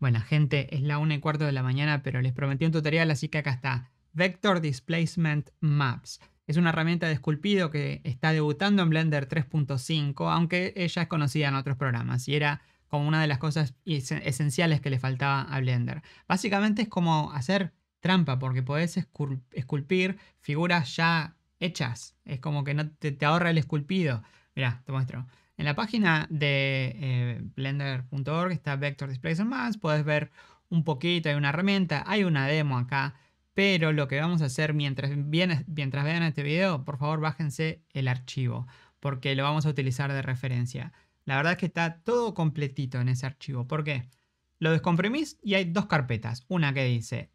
Bueno, gente, es la una y cuarto de la mañana, pero les prometí un tutorial, así que acá está. Vector Displacement Maps. Es una herramienta de esculpido que está debutando en Blender 3.5, aunque ella es conocida en otros programas y era como una de las cosas esenciales que le faltaba a Blender. Básicamente es como hacer trampa, porque podés esculpir figuras ya hechas. Es como que no te, ahorra el esculpido. Mirá, te muestro. En la página de eh, blender.org está Vector Displays and puedes ver un poquito, hay una herramienta, hay una demo acá, pero lo que vamos a hacer mientras, mientras vean este video, por favor bájense el archivo, porque lo vamos a utilizar de referencia. La verdad es que está todo completito en ese archivo, ¿por qué? Lo descomprimís y hay dos carpetas, una que dice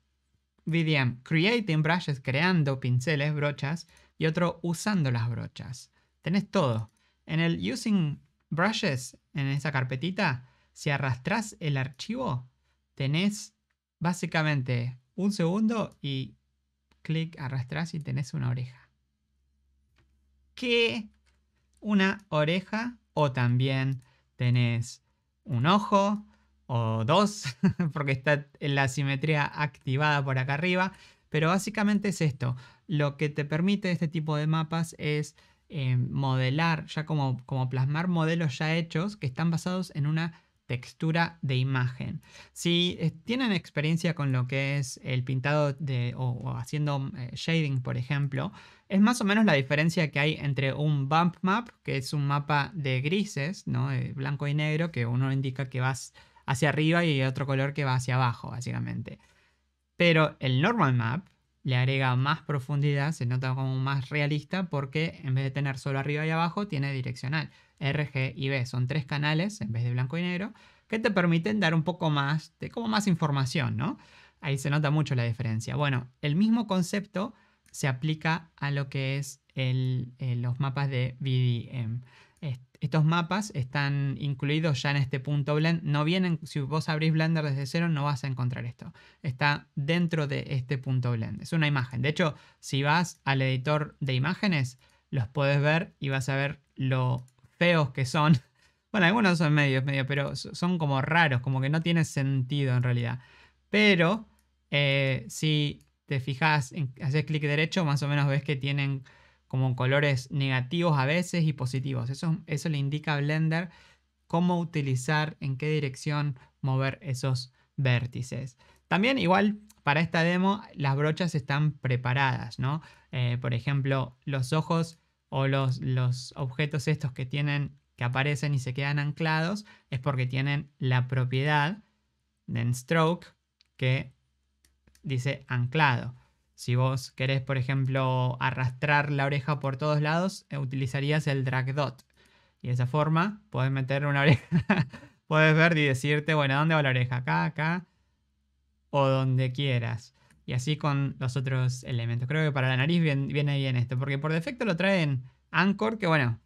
VDM Creating Brushes, creando pinceles, brochas, y otro usando las brochas. Tenés todo. En el Using Brushes, en esa carpetita, si arrastrás el archivo, tenés básicamente un segundo y clic, arrastrás y tenés una oreja. ¿Qué? Una oreja o también tenés un ojo o dos, porque está en la simetría activada por acá arriba. Pero básicamente es esto. Lo que te permite este tipo de mapas es eh, modelar, ya como, como plasmar modelos ya hechos que están basados en una textura de imagen. Si eh, tienen experiencia con lo que es el pintado de, o, haciendo eh, shading, por ejemplo, es más o menos la diferencia que hay entre un bump map, que es un mapa de grises, ¿no? De blanco y negro, que uno indica que vas hacia arriba y otro color que va hacia abajo, básicamente. Pero el normal map le agrega más profundidad, se nota como más realista porque en vez de tener solo arriba y abajo, tiene direccional. R, G y B son tres canales en vez de blanco y negro que te permiten dar un poco más, de, como más información, ¿no? Ahí se nota mucho la diferencia. Bueno, el mismo concepto se aplica a lo que es el, eh, los mapas de VDM estos mapas están incluidos ya en este punto blend. No vienen, si vos abrís Blender desde cero, no vas a encontrar esto. Está dentro de este punto blend. Es una imagen. De hecho, si vas al editor de imágenes, los puedes ver y vas a ver lo feos que son. Bueno, algunos son medios, medio, pero son como raros, como que no tiene sentido en realidad. Pero eh, si te fijas, haces clic derecho, más o menos ves que tienen como colores negativos a veces y positivos. Eso, le indica a Blender cómo utilizar, en qué dirección mover esos vértices. También igual para esta demo las brochas están preparadas, ¿no? Eh, por ejemplo, los ojos o los, objetos estos que tienen, que aparecen y se quedan anclados, es porque tienen la propiedad de stroke que dice anclado. Si vos querés, por ejemplo, arrastrar la oreja por todos lados, eh, utilizarías el drag dot. Y de esa forma podés meter una oreja, puedes ver y decirte, bueno, ¿dónde va la oreja? Acá, acá, o donde quieras. Y así con los otros elementos. Creo que para la nariz bien, viene bien esto, porque por defecto lo traen Anchor, que bueno,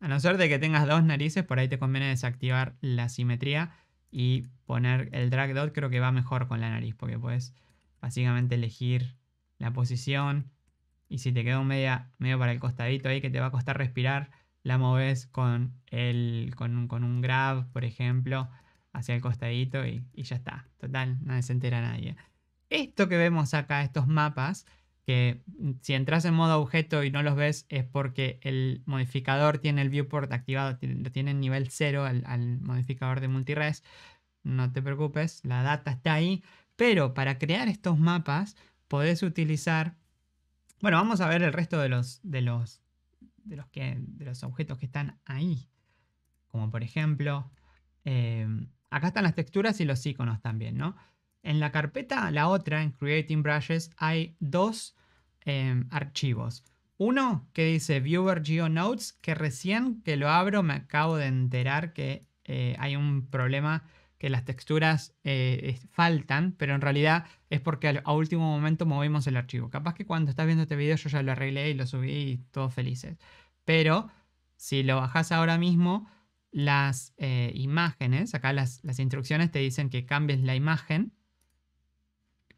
a no ser de que tengas dos narices, por ahí te conviene desactivar la simetría y poner el drag dot, creo que va mejor con la nariz, porque puedes básicamente elegir la posición. Y si te quedó media, medio para el costadito ahí que te va a costar respirar, la moves con, el, con, un, grab, por ejemplo, hacia el costadito y, ya está. Total, nadie se entera nadie. Esto que vemos acá, estos mapas, que si entras en modo objeto y no los ves es porque el modificador tiene el viewport activado, lo tiene nivel cero al, al modificador de multires. No te preocupes, la data está ahí. Pero para crear estos mapas podés utilizar. Bueno, vamos a ver el resto de los, de los, de los, que, de los objetos que están ahí. Como por ejemplo, eh, acá están las texturas y los iconos también, ¿no? En la carpeta, la otra, en Creating Brushes, hay dos eh, archivos. Uno que dice Viewer Geo Notes, que recién que lo abro me acabo de enterar que eh, hay un problema que las texturas eh, faltan, pero en realidad es porque a último momento movimos el archivo. Capaz que cuando estás viendo este video yo ya lo arreglé y lo subí y todos felices. Pero si lo bajas ahora mismo, las eh, imágenes, acá las, instrucciones te dicen que cambies la imagen,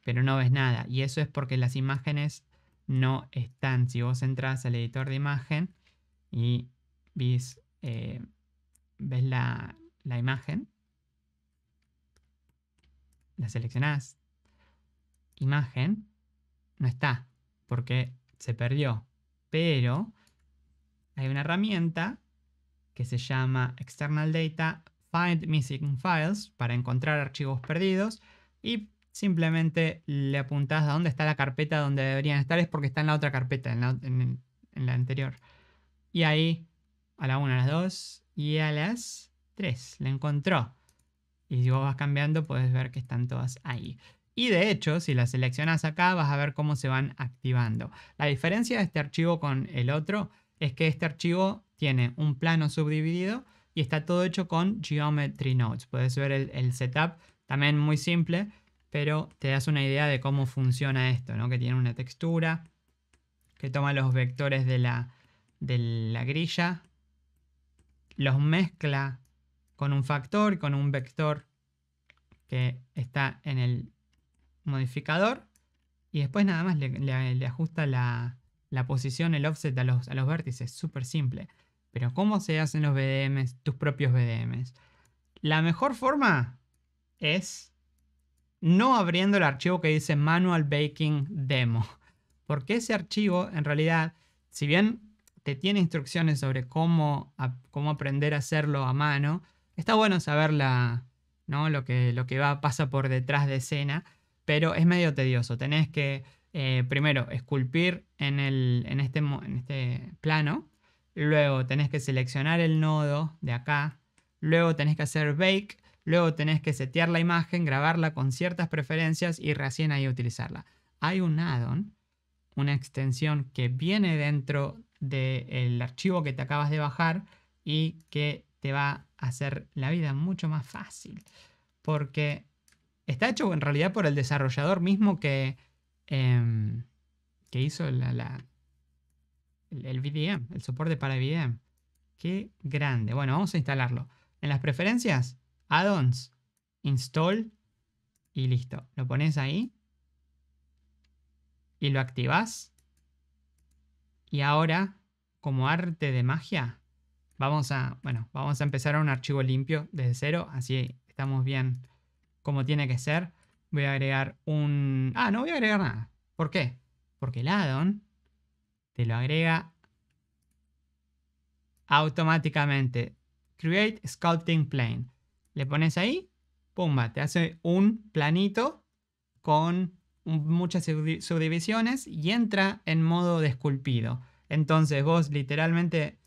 pero no ves nada. Y eso es porque las imágenes no están. Si vos entras al editor de imagen y eh, ves la, la imagen, la seleccionás. Imagen no está porque se perdió. Pero hay una herramienta que se llama External Data Find Missing Files para encontrar archivos perdidos y simplemente le apuntás a dónde está la carpeta donde deberían estar, es porque está en la otra carpeta, en la, anterior. Y ahí, a la 1, a las 2 y a las 3, le encontró y si vos vas cambiando puedes ver que están todas ahí. Y de hecho, si las seleccionas acá, vas a ver cómo se van activando. La diferencia de este archivo con el otro es que este archivo tiene un plano subdividido y está todo hecho con Geometry Nodes. Puedes ver el, el setup, también muy simple, pero te das una idea de cómo funciona esto, ¿no? Que tiene una textura, que toma los vectores de la, de la grilla, los mezcla con un factor, con un vector que está en el modificador. Y después nada más le, ajusta la, posición, el offset a los, vértices. Súper simple. Pero ¿cómo se hacen los BDMs, tus propios BDMs? La mejor forma es no abriendo el archivo que dice Manual Baking Demo. Porque ese archivo, en realidad, si bien te tiene instrucciones sobre cómo, cómo aprender a hacerlo a mano, Está bueno saber ¿no? lo, que, lo que va, pasa por detrás de escena, pero es medio tedioso. Tenés que, eh, primero, esculpir en, este, en este plano, luego tenés que seleccionar el nodo de acá, luego tenés que hacer bake, luego tenés que setear la imagen, grabarla con ciertas preferencias y recién ahí utilizarla. Hay un add-on, una extensión que viene dentro del archivo que te acabas de bajar y que te va a hacer la vida mucho más fácil. Porque está hecho en realidad por el desarrollador mismo que, em, que hizo el, el VDM, el soporte para VDM. Qué grande. Bueno, vamos a instalarlo. En las preferencias, add-ons, install y listo. Lo pones ahí y lo activas. Y ahora, como arte de magia, Vamos a, bueno, vamos a empezar a un archivo limpio desde cero, así estamos bien como tiene que ser. Voy a agregar un... Ah, no voy a agregar nada. ¿Por qué? Porque el addon te lo agrega automáticamente. Create Sculpting Plane. Le pones ahí, pumba, te hace un planito con muchas subdivisiones y entra en modo de esculpido. Entonces vos literalmente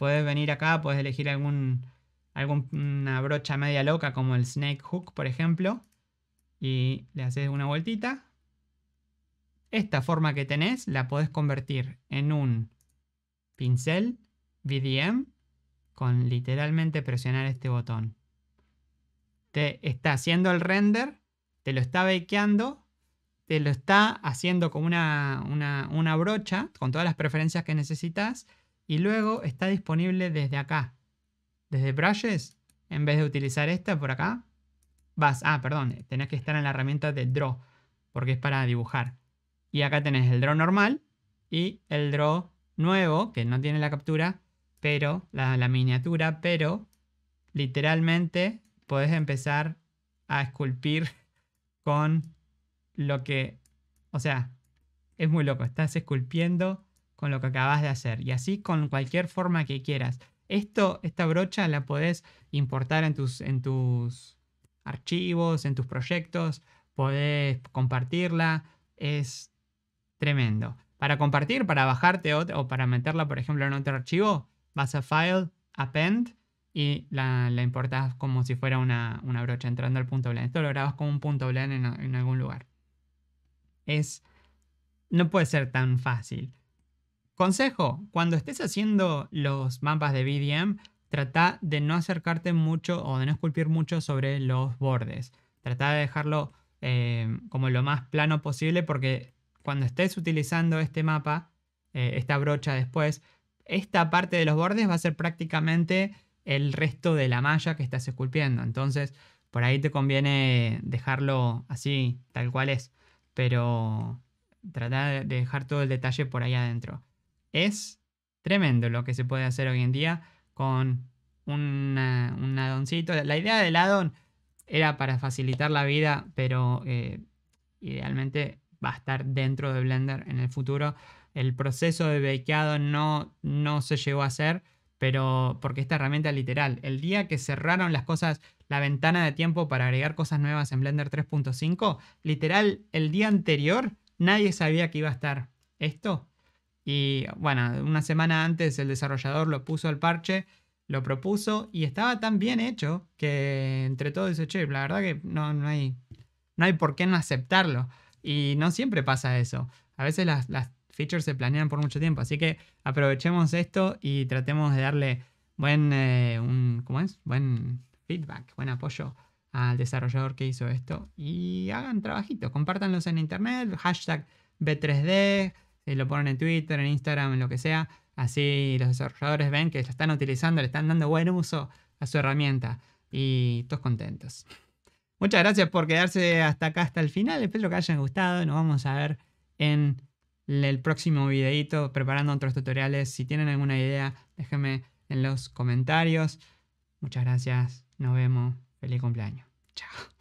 Puedes venir acá, puedes elegir algún, alguna brocha media loca como el snake hook, por ejemplo. Y le haces una vueltita. Esta forma que tenés la podés convertir en un pincel VDM con literalmente presionar este botón. Te está haciendo el render, te lo está bakeando, te lo está haciendo como una, una brocha con todas las preferencias que necesitas y luego está disponible desde acá. Desde Brushes, en vez de utilizar esta por acá, vas, ah, perdón, tenés que estar en la herramienta de Draw, porque es para dibujar. Y acá tenés el Draw normal y el Draw nuevo, que no tiene la captura, pero, la, miniatura, pero literalmente podés empezar a esculpir con lo que, o sea, es muy loco, estás esculpiendo con lo que acabas de hacer. Y así con cualquier forma que quieras. Esto, esta brocha la podés importar en tus, en tus archivos, en tus proyectos, podés compartirla, es tremendo. Para compartir, para bajarte o para meterla, por ejemplo, en otro archivo, vas a File, Append y la, importás como si fuera una, brocha entrando al punto blanco. Esto lo grabas como un punto blanco en, en algún lugar. Es, no puede ser tan fácil. Consejo, cuando estés haciendo los mapas de BDM, trata de no acercarte mucho o de no esculpir mucho sobre los bordes. Trata de dejarlo eh, como lo más plano posible porque cuando estés utilizando este mapa, eh, esta brocha después, esta parte de los bordes va a ser prácticamente el resto de la malla que estás esculpiendo. Entonces, por ahí te conviene dejarlo así, tal cual es, pero trata de dejar todo el detalle por ahí adentro. Es tremendo lo que se puede hacer hoy en día con un addoncito. La idea del addon era para facilitar la vida, pero eh, idealmente va a estar dentro de Blender en el futuro. El proceso de bakeado no, no se llegó a hacer, pero porque esta herramienta literal, el día que cerraron las cosas, la ventana de tiempo para agregar cosas nuevas en Blender 3.5, literal, el día anterior nadie sabía que iba a estar esto y bueno, una semana antes el desarrollador lo puso al parche, lo propuso y estaba tan bien hecho que entre todos dice, che, la verdad que no, hay, no hay por qué no aceptarlo. Y no siempre pasa eso. A veces las, las features se planean por mucho tiempo. Así que aprovechemos esto y tratemos de darle buen, eh, un, es? buen feedback, buen apoyo al desarrollador que hizo esto. Y hagan trabajitos, compártanlos en internet, hashtag B3D, si eh, lo ponen en Twitter, en Instagram, en lo que sea, así los desarrolladores ven que la están utilizando, le están dando buen uso a su herramienta y todos contentos. Muchas gracias por quedarse hasta acá, hasta el final. Espero que hayan gustado. Nos vamos a ver en el próximo videito preparando otros tutoriales. Si tienen alguna idea, déjenme en los comentarios. Muchas gracias. Nos vemos. Feliz cumpleaños. Chao.